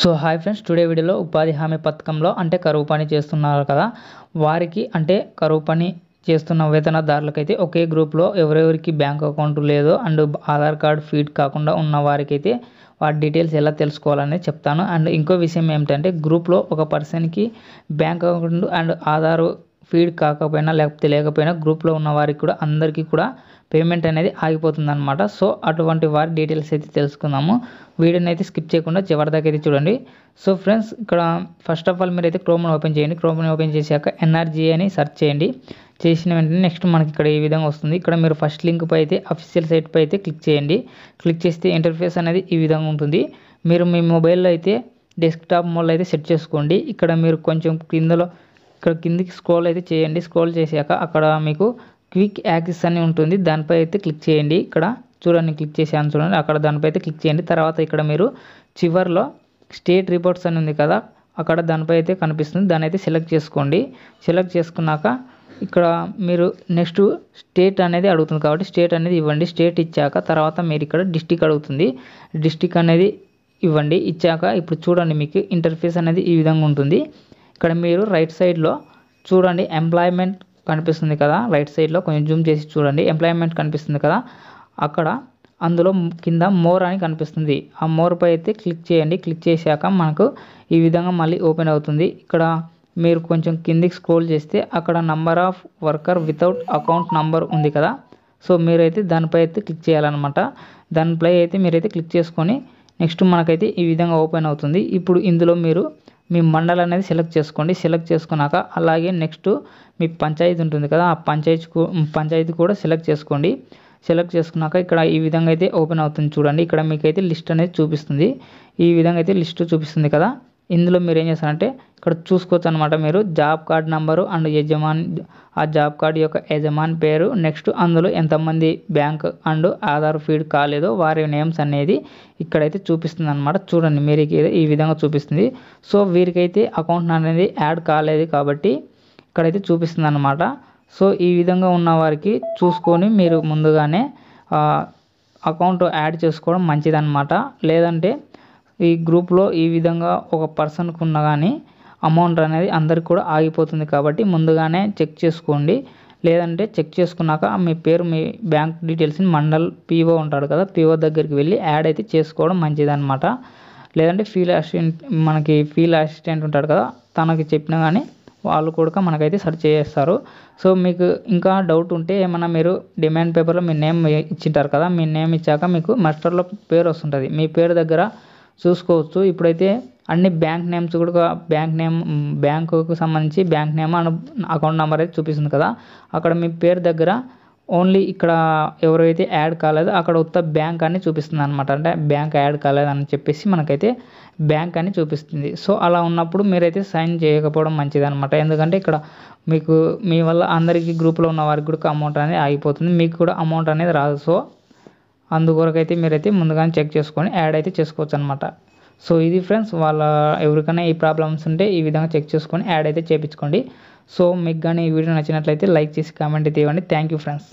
so hi friends today వీడియోలో ఉపాధి హామీ పథకంలో అంటే కరువు పని చేస్తున్నారు కదా వారికి అంటే కరువు పని చేస్తున్న వేతనదారులకైతే ఒకే గ్రూప్లో ఎవరెవరికి బ్యాంక్ అకౌంట్ లేదో అండ్ ఆధార్ కార్డ్ ఫీడ్ కాకుండా ఉన్న వారికైతే వాటి డీటెయిల్స్ ఎలా తెలుసుకోవాలనేది చెప్తాను అండ్ ఇంకో విషయం ఏమిటంటే గ్రూప్లో ఒక పర్సన్కి bank account and Aadhaar feed కాకపోయినా లేకపోతే లేకపోయినా గ్రూప్లో ఉన్న వారికి కూడా అందరికీ కూడా పేమెంట్ అనేది ఆగిపోతుంది అనమాట సో అటువంటి వారి డీటెయిల్స్ అయితే తెలుసుకుందాము వీడియోని అయితే స్కిప్ చేయకుండా చివరిదాకా అయితే చూడండి సో ఫ్రెండ్స్ ఇక్కడ ఫస్ట్ ఆఫ్ ఆల్ మీరు అయితే క్రోమ్ని ఓపెన్ చేయండి క్రోమ్ని ఓపెన్ చేశాక ఎన్ఆర్జీ అని సెర్చ్ చేయండి చేసిన వెంటనే నెక్స్ట్ మనకి ఇక్కడ ఈ విధంగా వస్తుంది ఇక్కడ మీరు ఫస్ట్ లింక్పై అయితే అఫీషియల్ సైట్పై అయితే క్లిక్ చేయండి క్లిక్ చేస్తే ఇంటర్ఫేస్ అనేది ఈ విధంగా ఉంటుంది మీరు మీ మొబైల్లో అయితే డెస్క్టాప్ మోడ్లో అయితే సెట్ చేసుకోండి ఇక్కడ మీరు కొంచెం క్రిందలో ఇక్కడ కిందికి స్క్రోల్ అయితే చేయండి స్క్రోల్ చేశాక అక్కడ మీకు క్విక్ యాక్సెస్ అని ఉంటుంది దానిపై అయితే క్లిక్ చేయండి ఇక్కడ చూడండి క్లిక్ చేశాను చూడండి అక్కడ దానిపై అయితే క్లిక్ చేయండి తర్వాత ఇక్కడ మీరు చివరిలో స్టేట్ రిపోర్ట్స్ అని ఉంది కదా అక్కడ దానిపై అయితే కనిపిస్తుంది దాన్ని అయితే సెలెక్ట్ చేసుకోండి సెలెక్ట్ చేసుకున్నాక ఇక్కడ మీరు నెక్స్ట్ స్టేట్ అనేది అడుగుతుంది కాబట్టి స్టేట్ అనేది ఇవ్వండి స్టేట్ ఇచ్చాక తర్వాత మీరు ఇక్కడ డిస్టిక్ అడుగుతుంది డిస్టిక్ అనేది ఇవ్వండి ఇచ్చాక ఇప్పుడు చూడండి మీకు ఇంటర్ఫేస్ అనేది ఈ విధంగా ఉంటుంది ఇక్కడ మీరు రైట్ సైడ్లో చూడండి ఎంప్లాయ్మెంట్ కనిపిస్తుంది కదా రైట్ సైడ్లో కొంచెం జూమ్ చేసి చూడండి ఎంప్లాయ్మెంట్ కనిపిస్తుంది కదా అక్కడ అందులో కింద మోర్ అని కనిపిస్తుంది ఆ మోర్పై అయితే క్లిక్ చేయండి క్లిక్ చేశాక మనకు ఈ విధంగా మళ్ళీ ఓపెన్ అవుతుంది ఇక్కడ మీరు కొంచెం కిందికి స్క్రోల్ చేస్తే అక్కడ number of worker without account number ఉంది కదా సో మీరైతే దానిపై అయితే క్లిక్ చేయాలన్నమాట దానిపై అయితే మీరైతే క్లిక్ చేసుకొని నెక్స్ట్ మనకైతే ఈ విధంగా ఓపెన్ అవుతుంది ఇప్పుడు ఇందులో మీరు మీ మండలం అనేది సెలెక్ట్ చేసుకోండి సెలెక్ట్ చేసుకున్నాక అలాగే నెక్స్ట్ మీ పంచాయతీ ఉంటుంది కదా ఆ పంచాయతీ పంచాయతీ కూడా సెలెక్ట్ చేసుకోండి సెలెక్ట్ చేసుకున్నాక ఇక్కడ ఈ విధంగా అయితే ఓపెన్ అవుతుంది చూడండి ఇక్కడ మీకైతే లిస్ట్ అనేది చూపిస్తుంది ఈ విధంగా అయితే లిస్ట్ చూపిస్తుంది కదా ఇందులో మీరు ఏం చేస్తారంటే ఇక్కడ చూసుకోవచ్చు అనమాట మీరు జాబ్ కార్డ్ నంబరు అండ్ యజమాన్ ఆ జాబ్ కార్డ్ యొక్క యజమాన్ పేరు నెక్స్ట్ అందులో ఎంతమంది బ్యాంక్ అండ్ ఆధార్ ఫీడ్ కాలేదో వారి నేమ్స్ అనేది ఇక్కడైతే చూపిస్తుంది అనమాట చూడండి మీరు ఈ విధంగా చూపిస్తుంది సో వీరికైతే అకౌంట్ అనేది యాడ్ కాలేదు కాబట్టి ఇక్కడైతే చూపిస్తుంది అనమాట సో ఈ విధంగా ఉన్న వారికి చూసుకొని మీరు ముందుగానే అకౌంట్ యాడ్ చేసుకోవడం మంచిదన్నమాట లేదంటే ఈ గ్రూప్లో ఈ విధంగా ఒక పర్సన్కు ఉన్న కానీ అమౌంట్ అనేది అందరికి కూడా ఆగిపోతుంది కాబట్టి ముందుగానే చెక్ చేసుకోండి లేదంటే చెక్ చేసుకున్నాక మీ పేరు మీ బ్యాంక్ డీటెయిల్స్ని మండల్ పీఓ ఉంటాడు కదా పీఓ దగ్గరికి వెళ్ళి యాడ్ అయితే చేసుకోవడం అనమాట లేదంటే ఫీల్ అసిస్టెంట్ మనకి ఫీల్ అసిస్టెంట్ ఉంటాడు కదా తనకి చెప్పినా కానీ వాళ్ళు కూడా మనకైతే సెర్చ్ చేస్తారు సో మీకు ఇంకా డౌట్ ఉంటే ఏమన్నా మీరు డిమాండ్ పేపర్లో మీ నేమ్ ఇచ్చింటారు కదా మీ నేమ్ ఇచ్చాక మీకు మస్టర్లో పేరు వస్తుంటుంది మీ పేరు దగ్గర చూసుకోవచ్చు ఇప్పుడైతే అన్ని బ్యాంక్ నేమ్స్ కూడా బ్యాంక్ నేమ్ బ్యాంకుకు సంబంధించి బ్యాంక్ నేమ్ అను అకౌంట్ నెంబర్ అయితే చూపిస్తుంది కదా అక్కడ మీ పేరు దగ్గర ఓన్లీ ఇక్కడ ఎవరైతే యాడ్ కాలేదు అక్కడ ఉత్త బ్యాంక్ అని చూపిస్తుంది అనమాట అంటే బ్యాంక్ యాడ్ కాలేదు అని చెప్పేసి మనకైతే బ్యాంక్ అని చూపిస్తుంది సో అలా ఉన్నప్పుడు మీరైతే సైన్ చేయకపోవడం మంచిది అనమాట ఎందుకంటే ఇక్కడ మీకు మీ వల్ల అందరికీ గ్రూప్లో ఉన్న వారికి కూడా అమౌంట్ అనేది ఆగిపోతుంది మీకు కూడా అమౌంట్ అనేది రాదు సో అందుకొరకైతే మీరైతే ముందుగానే చెక్ చేసుకొని యాడ్ అయితే చేసుకోవచ్చు అనమాట సో ఇది ఫ్రెండ్స్ వాళ్ళ ఎవరికైనా ఈ ప్రాబ్లమ్స్ ఉంటే ఈ విధంగా చెక్ చేసుకొని యాడ్ అయితే చేయించుకోండి సో మీకు కానీ ఈ వీడియో నచ్చినట్లయితే లైక్ చేసి కామెంట్ అయితే ఇవ్వండి థ్యాంక్ యూ ఫ్రెండ్స్